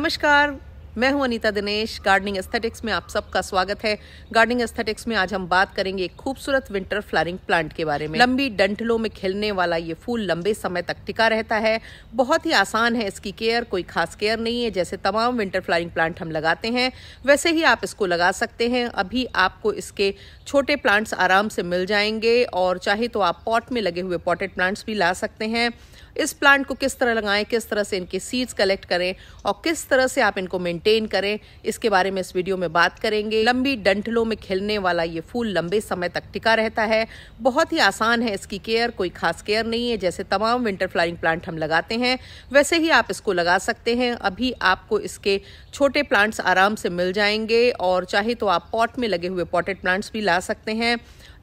नमस्कार मैं हूं अनीता दिनेश गार्डनिंग एस्थेटिक्स में आप सबका स्वागत है गार्डनिंग एस्थेटिक्स में आज हम बात करेंगे एक खूबसूरत विंटर फ्लारिंग प्लांट के बारे में लंबी डंठलों में खिलने वाला ये फूल लंबे समय तक टिका रहता है बहुत ही आसान है इसकी केयर कोई खास केयर नहीं है जैसे तमाम विंटर फ्लारिंग प्लांट हम लगाते हैं वैसे ही आप इसको लगा सकते हैं अभी आपको इसके छोटे प्लांट्स आराम से मिल जाएंगे और चाहे तो आप पॉट में लगे हुए पॉटेड प्लांट्स भी ला सकते हैं इस प्लांट को किस तरह लगाएं किस तरह से इनके सीड्स कलेक्ट करें और किस तरह से आप इनको मेंटेन करें इसके बारे में इस वीडियो में बात करेंगे लंबी डंठलों में खिलने वाला ये फूल लंबे समय तक टिका रहता है बहुत ही आसान है इसकी केयर कोई खास केयर नहीं है जैसे तमाम विंटर फ्लाइंग प्लांट हम लगाते हैं वैसे ही आप इसको लगा सकते हैं अभी आपको इसके छोटे प्लांट्स आराम से मिल जाएंगे और चाहे तो आप पॉट में लगे हुए पॉटेड प्लांट्स भी ला सकते हैं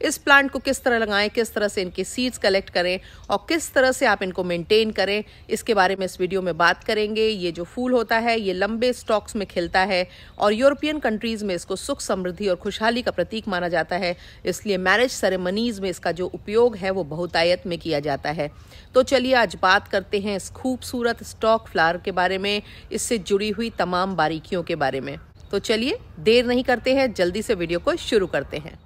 इस प्लांट को किस तरह लगाएं किस तरह से इनके सीड्स कलेक्ट करें और किस तरह से आप इनको मेंटेन करें इसके बारे में इस वीडियो में बात करेंगे ये जो फूल होता है ये लंबे स्टॉक्स में खिलता है और यूरोपियन कंट्रीज़ में इसको सुख समृद्धि और खुशहाली का प्रतीक माना जाता है इसलिए मैरिज सेरेमनीज़ में इसका जो उपयोग है वो बहुतायत में किया जाता है तो चलिए आज बात करते हैं इस खूबसूरत स्टॉक फ्लावर के बारे में इससे जुड़ी हुई तमाम बारीकियों के बारे में तो चलिए देर नहीं करते हैं जल्दी से वीडियो को शुरू करते हैं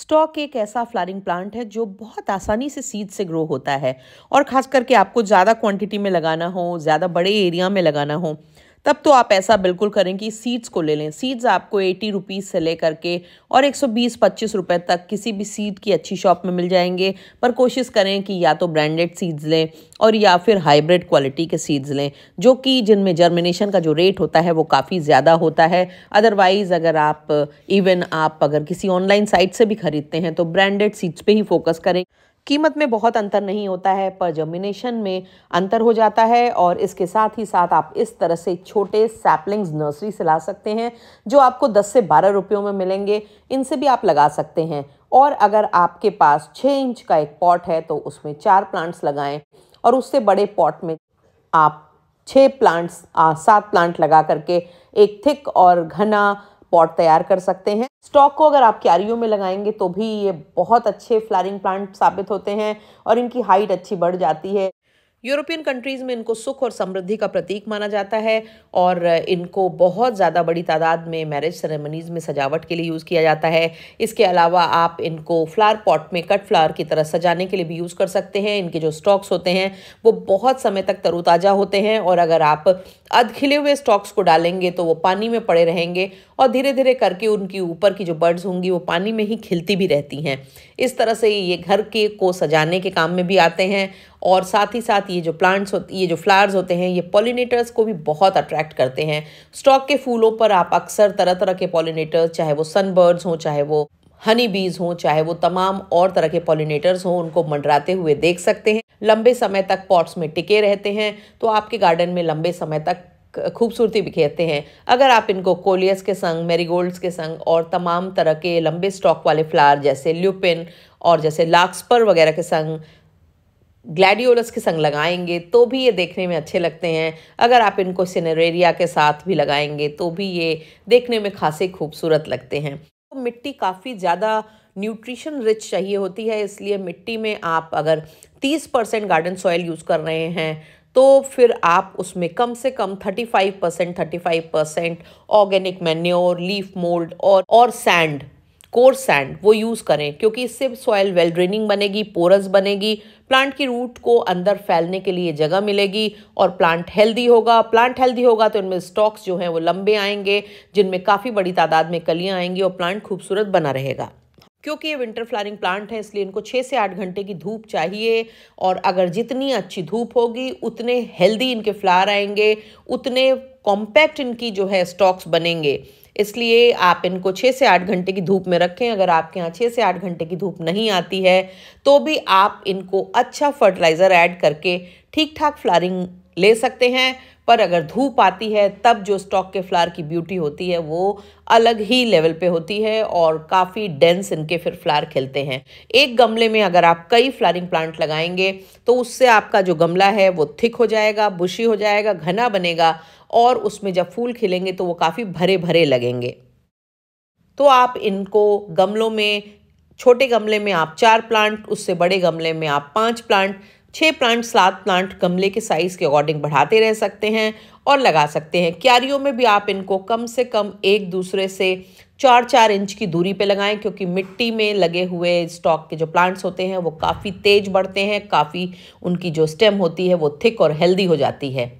स्टॉक एक ऐसा फ्लारिंग प्लांट है जो बहुत आसानी से सीड से ग्रो होता है और ख़ास करके आपको ज़्यादा क्वांटिटी में लगाना हो ज़्यादा बड़े एरिया में लगाना हो तब तो आप ऐसा बिल्कुल करें कि सीड्स को ले लें सीड्स आपको एटी रुपीज़ से ले करके और एक सौ बीस पच्चीस रुपये तक किसी भी सीड की अच्छी शॉप में मिल जाएंगे पर कोशिश करें कि या तो ब्रांडेड सीड्स लें और या फिर हाइब्रिड क्वालिटी के सीड्स लें जो कि जिनमें जर्मिनेशन का जो रेट होता है वो काफ़ी ज़्यादा होता है अदरवाइज़ अगर आप इवन आप अगर किसी ऑनलाइन साइट से भी ख़रीदते हैं तो ब्रांडेड सीड्स पर ही फोकस करें कीमत में बहुत अंतर नहीं होता है पर जर्मिनेशन में अंतर हो जाता है और इसके साथ ही साथ आप इस तरह से छोटे सैपलिंग्स नर्सरी से ला सकते हैं जो आपको 10 से 12 रुपयों में मिलेंगे इनसे भी आप लगा सकते हैं और अगर आपके पास 6 इंच का एक पॉट है तो उसमें चार प्लांट्स लगाएं और उससे बड़े पॉट में आप छः प्लांट्स सात प्लांट लगा करके एक थिक और घना पॉट तैयार कर सकते हैं स्टॉक को अगर आप क्यारियों में लगाएंगे तो भी ये बहुत अच्छे फ्लारिंग प्लांट साबित होते हैं और इनकी हाइट अच्छी बढ़ जाती है यूरोपियन कंट्रीज़ में इनको सुख और समृद्धि का प्रतीक माना जाता है और इनको बहुत ज़्यादा बड़ी तादाद में मैरिज सेरेमनीज़ में सजावट के लिए यूज़ किया जाता है इसके अलावा आप इनको फ्लावर पॉट में कट फ्लावर की तरह सजाने के लिए भी यूज़ कर सकते हैं इनके जो स्टॉक्स होते हैं वो बहुत समय तक तरोताज़ा होते हैं और अगर आप अध खिले हुए स्टॉक्स को डालेंगे तो वो पानी में पड़े रहेंगे और धीरे धीरे करके उनकी ऊपर की जो बर्ड्स होंगी वो पानी में ही खिलती भी रहती हैं इस तरह से ये घर के को सजाने के काम में भी आते हैं और साथ ही साथ ये जो प्लांट्स होते ये जो फ्लावर्स होते हैं ये पॉलिनेटर्स को भी बहुत अट्रैक्ट करते हैं स्टॉक के फूलों पर आप अक्सर तरह तरह के पॉलिनेटर्स चाहे वो सनबर्ड्स हों चाहे वो हनी बीज हों चाहे वो तमाम और तरह के पॉलिनेटर्स हों उनको मंडराते हुए देख सकते हैं लंबे समय तक पॉट्स में टिके रहते हैं तो आपके गार्डन में लंबे समय तक खूबसूरती बिखेरते हैं अगर आप इनको कोलियस के संग मेरीगोल्ड्स के संग और तमाम तरह के लंबे स्टॉक वाले फ्लावर जैसे ल्यूपिन और जैसे लाक्सपर वगैरह के संग ग्लैडियोलस के संग लगाएंगे तो भी ये देखने में अच्छे लगते हैं अगर आप इनको सिनेरेरिया के साथ भी लगाएंगे तो भी ये देखने में खासे खूबसूरत लगते हैं तो मिट्टी काफ़ी ज़्यादा न्यूट्रिशन रिच चाहिए होती है इसलिए मिट्टी में आप अगर 30 परसेंट गार्डन सॉयल यूज़ कर रहे हैं तो फिर आप उसमें कम से कम 35 percent thirty percent organic manure leaf mould और और सैंड कोर सैंड वो यूज़ करें क्योंकि इससे सॉयल वेल ड्रेनिंग बनेगी पोरस बनेगी प्लांट की रूट को अंदर फैलने के लिए जगह मिलेगी और प्लांट हेल्दी होगा प्लांट हेल्दी होगा तो इनमें स्टॉक्स जो हैं वो लंबे आएंगे जिनमें काफ़ी बड़ी तादाद में कलियाँ आएंगी और प्लांट खूबसूरत बना रहेगा क्योंकि ये विंटर फ्लारिंग प्लांट है इसलिए इनको छः से आठ घंटे की धूप चाहिए और अगर जितनी अच्छी धूप होगी उतने हेल्दी इनके फ्लार आएंगे उतने कॉम्पैक्ट इनकी जो है स्टॉक्स बनेंगे इसलिए आप इनको छः से आठ घंटे की धूप में रखें अगर आपके यहाँ छः से आठ घंटे की धूप नहीं आती है तो भी आप इनको अच्छा फर्टिलाइज़र ऐड करके ठीक ठाक फ्लारिंग ले सकते हैं पर अगर धूप आती है तब जो स्टॉक के फ्लावर की ब्यूटी होती है वो अलग ही लेवल पे होती है और काफ़ी डेंस इनके फिर फ्लावर खिलते हैं एक गमले में अगर आप कई फ्लारिंग प्लांट लगाएंगे तो उससे आपका जो गमला है वो थिक हो जाएगा बुशी हो जाएगा घना बनेगा और उसमें जब फूल खिलेंगे तो वो काफ़ी भरे भरे लगेंगे तो आप इनको गमलों में छोटे गमले में आप चार प्लांट उससे बड़े गमले में आप पाँच प्लांट छः प्लांट सात प्लांट गमले के साइज़ के अकॉर्डिंग बढ़ाते रह सकते हैं और लगा सकते हैं क्यारियों में भी आप इनको कम से कम एक दूसरे से चार चार इंच की दूरी पे लगाएं क्योंकि मिट्टी में लगे हुए स्टॉक के जो प्लांट्स होते हैं वो काफ़ी तेज बढ़ते हैं काफ़ी उनकी जो स्टेम होती है वो थिक और हेल्दी हो जाती है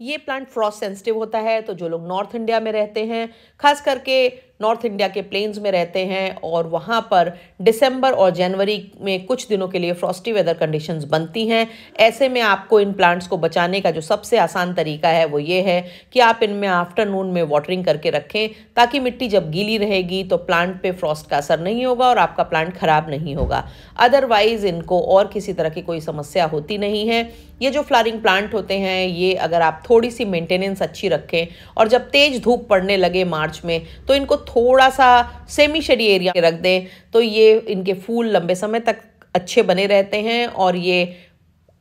ये प्लांट फ्रॉस्ट सेंसिटिव होता है तो जो लोग नॉर्थ इंडिया में रहते हैं खास करके नॉर्थ इंडिया के प्लेन्स में रहते हैं और वहाँ पर दिसंबर और जनवरी में कुछ दिनों के लिए फ्रॉस्टी वेदर कंडीशंस बनती हैं ऐसे में आपको इन प्लांट्स को बचाने का जो सबसे आसान तरीका है वो ये है कि आप इनमें आफ्टरनून में वाटरिंग करके रखें ताकि मिट्टी जब गीली रहेगी तो प्लांट पे फ्रॉस्ट का असर नहीं होगा और आपका प्लांट ख़राब नहीं होगा अदरवाइज़ इनको और किसी तरह की कोई समस्या होती नहीं है ये जो फ्लारिंग प्लांट होते हैं ये अगर आप थोड़ी सी मेंटेनेंस अच्छी रखें और जब तेज़ धूप पड़ने लगे मार्च में तो इनको थोड़ा सा सेमी शेडी एरिया रख दें तो ये इनके फूल लंबे समय तक अच्छे बने रहते हैं और ये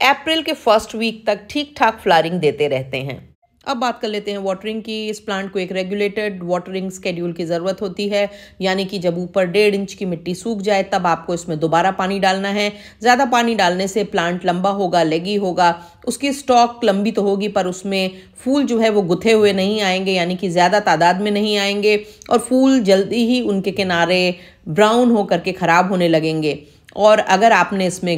अप्रैल के फर्स्ट वीक तक ठीक ठाक फ्लारिंग देते रहते हैं अब बात कर लेते हैं वाटरिंग की इस प्लांट को एक रेगुलेटेड वाटरिंग स्केड्यूल की ज़रूरत होती है यानी कि जब ऊपर डेढ़ इंच की मिट्टी सूख जाए तब आपको इसमें दोबारा पानी डालना है ज़्यादा पानी डालने से प्लांट लंबा होगा लेगी होगा उसकी स्टॉक लंबी तो होगी पर उसमें फूल जो है वो गुथे हुए नहीं आएंगे यानी कि ज़्यादा तादाद में नहीं आएंगे और फूल जल्दी ही उनके किनारे ब्राउन हो करके ख़राब होने लगेंगे और अगर आपने इसमें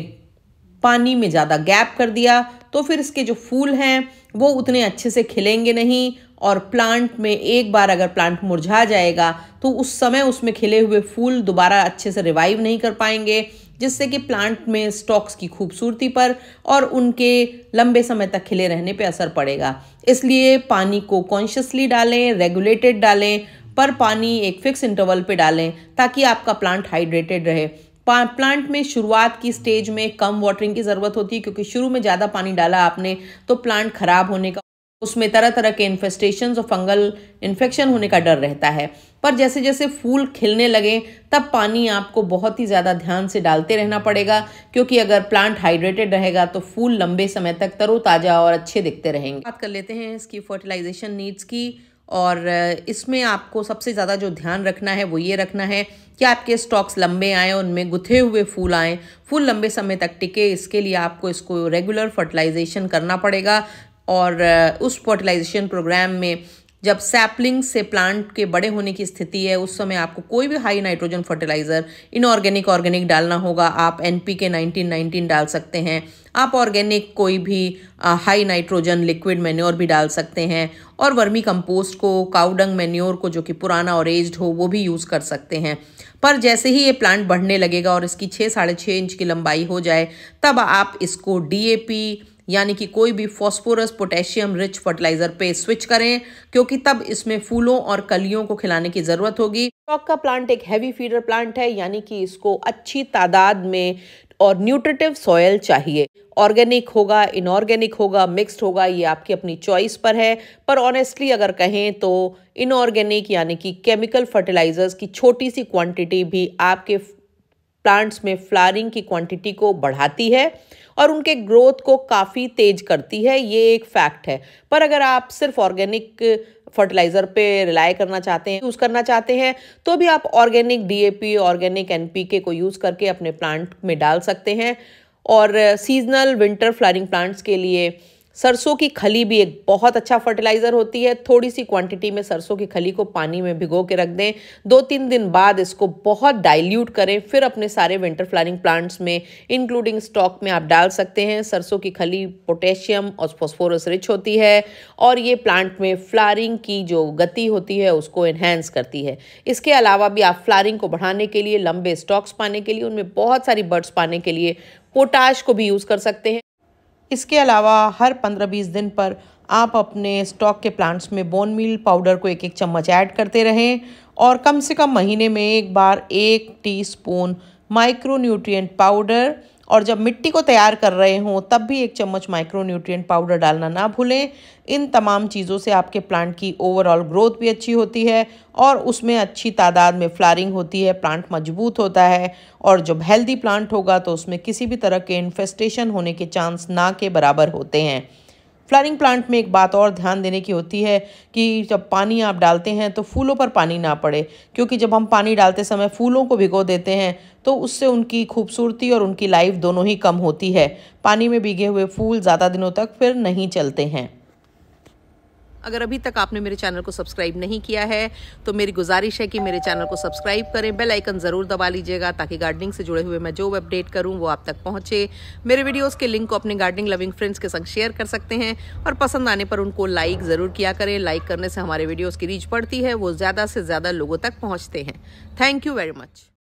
पानी में ज़्यादा गैप कर दिया तो फिर इसके जो फूल हैं वो उतने अच्छे से खिलेंगे नहीं और प्लांट में एक बार अगर प्लांट मुरझा जाएगा तो उस समय उसमें खिले हुए फूल दोबारा अच्छे से रिवाइव नहीं कर पाएंगे जिससे कि प्लांट में स्टॉक्स की खूबसूरती पर और उनके लंबे समय तक खिले रहने पे असर पड़ेगा इसलिए पानी को कॉन्शियसली डालें रेगुलेटेड डालें पर पानी एक फिक्स इंटरवल पे डालें ताकि आपका प्लांट हाइड्रेटेड रहे प्लांट में शुरुआत की स्टेज में कम वाटरिंग की ज़रूरत होती है क्योंकि शुरू में ज़्यादा पानी डाला आपने तो प्लांट खराब होने का उसमें तरह तरह के इन्फेस्टेशन और फंगल इन्फेक्शन होने का डर रहता है पर जैसे जैसे फूल खिलने लगे तब पानी आपको बहुत ही ज़्यादा ध्यान से डालते रहना पड़ेगा क्योंकि अगर प्लांट हाइड्रेटेड रहेगा तो फूल लंबे समय तक तरोताज़ा और अच्छे दिखते रहेंगे बात कर लेते हैं इसकी फर्टिलाइजेशन नीड्स की और इसमें आपको सबसे ज़्यादा जो ध्यान रखना है वो ये रखना है कि आपके स्टॉक्स लंबे आएँ उनमें गुथे हुए फूल आएँ फूल लंबे समय तक टिके इसके लिए आपको इसको रेगुलर फर्टिलाइजेशन करना पड़ेगा और उस फर्टिलाइजेशन प्रोग्राम में जब सैपलिंग से प्लांट के बड़े होने की स्थिति है उस समय आपको कोई भी high nitrogen fertiliser inorganic organic डालना होगा आप N P K nineteen nineteen डाल सकते हैं आप ऑर्गेनिक कोई भी हाई नाइट्रोजन लिक्विड मेन्योर भी डाल सकते हैं और वर्मी कंपोस्ट को काउडंग मेन्योर को जो कि पुराना और एज्ड हो वो भी यूज़ कर सकते हैं पर जैसे ही ये प्लांट बढ़ने लगेगा और इसकी छः साढ़े छः इंच की लंबाई हो जाए तब आप इसको डी यानी कि कोई भी फॉस्फोरस पोटेशियम रिच फर्टिलाइजर पे स्विच करें क्योंकि तब इसमें फूलों और कलियों को खिलाने की ज़रूरत होगी स्टॉक का प्लांट एक हैवी फीडर प्लांट है यानी कि इसको अच्छी तादाद में और न्यूट्रिटिव सॉयल चाहिए ऑर्गेनिक होगा इनऑर्गेनिक होगा मिक्स्ड होगा ये आपकी अपनी चॉइस पर है पर ऑनेस्टली अगर कहें तो इनऑर्गेनिक यानी कि केमिकल फर्टिलाइजर्स की छोटी सी क्वांटिटी भी आपके प्लांट्स में फ्लारिंग की क्वांटिटी को बढ़ाती है और उनके ग्रोथ को काफ़ी तेज करती है ये एक फैक्ट है पर अगर आप सिर्फ ऑर्गेनिक फर्टिलाइज़र पे रिलाई करना चाहते हैं यूज़ करना चाहते हैं तो भी आप ऑर्गेनिक डीएपी ऑर्गेनिक एनपीके को यूज़ करके अपने प्लांट में डाल सकते हैं और सीजनल विंटर फ्लारिंग प्लांट्स के लिए सरसों की खली भी एक बहुत अच्छा फर्टिलाइज़र होती है थोड़ी सी क्वांटिटी में सरसों की खली को पानी में भिगो के रख दें दो तीन दिन बाद इसको बहुत डाइल्यूट करें फिर अपने सारे विंटर फ्लारिंग प्लांट्स में इंक्लूडिंग स्टॉक में आप डाल सकते हैं सरसों की खली पोटेशियम और फॉस्फोरस रिच होती है और ये प्लांट में फ्लारिंग की जो गति होती है उसको इन्हेंस करती है इसके अलावा भी आप फ्लारिंग को बढ़ाने के लिए लंबे स्टॉक्स पाने के लिए उनमें बहुत सारी बर्ड्स पाने के लिए पोटाश को भी यूज़ कर सकते हैं इसके अलावा हर पंद्रह बीस दिन पर आप अपने स्टॉक के प्लांट्स में बोन मील पाउडर को एक एक चम्मच ऐड करते रहें और कम से कम महीने में एक बार एक टीस्पून माइक्रोन्यूट्रिएंट पाउडर और जब मिट्टी को तैयार कर रहे हों तब भी एक चम्मच माइक्रोन्यूट्रिएंट पाउडर डालना ना भूलें इन तमाम चीज़ों से आपके प्लांट की ओवरऑल ग्रोथ भी अच्छी होती है और उसमें अच्छी तादाद में फ्लारिंग होती है प्लांट मजबूत होता है और जब हेल्दी प्लांट होगा तो उसमें किसी भी तरह के इन्फेस्टेशन होने के चांस ना के बराबर होते हैं फ्लावरिंग प्लांट में एक बात और ध्यान देने की होती है कि जब पानी आप डालते हैं तो फूलों पर पानी ना पड़े क्योंकि जब हम पानी डालते समय फूलों को भिगो देते हैं तो उससे उनकी खूबसूरती और उनकी लाइफ दोनों ही कम होती है पानी में भीगे हुए फूल ज़्यादा दिनों तक फिर नहीं चलते हैं अगर अभी तक आपने मेरे चैनल को सब्सक्राइब नहीं किया है तो मेरी गुजारिश है कि मेरे चैनल को सब्सक्राइब करें बेल आइकन ज़रूर दबा लीजिएगा ताकि गार्डनिंग से जुड़े हुए मैं जो अपडेट करूँ वो आप तक पहुंचे मेरे वीडियोज़ के लिंक को अपने गार्डनिंग लविंग फ्रेंड्स के संग शेयर कर सकते हैं और पसंद आने पर उनको लाइक ज़रूर किया करें लाइक करने से हमारे वीडियोज़ की रीच पड़ती है वो ज़्यादा से ज़्यादा लोगों तक पहुँचते हैं थैंक यू वेरी मच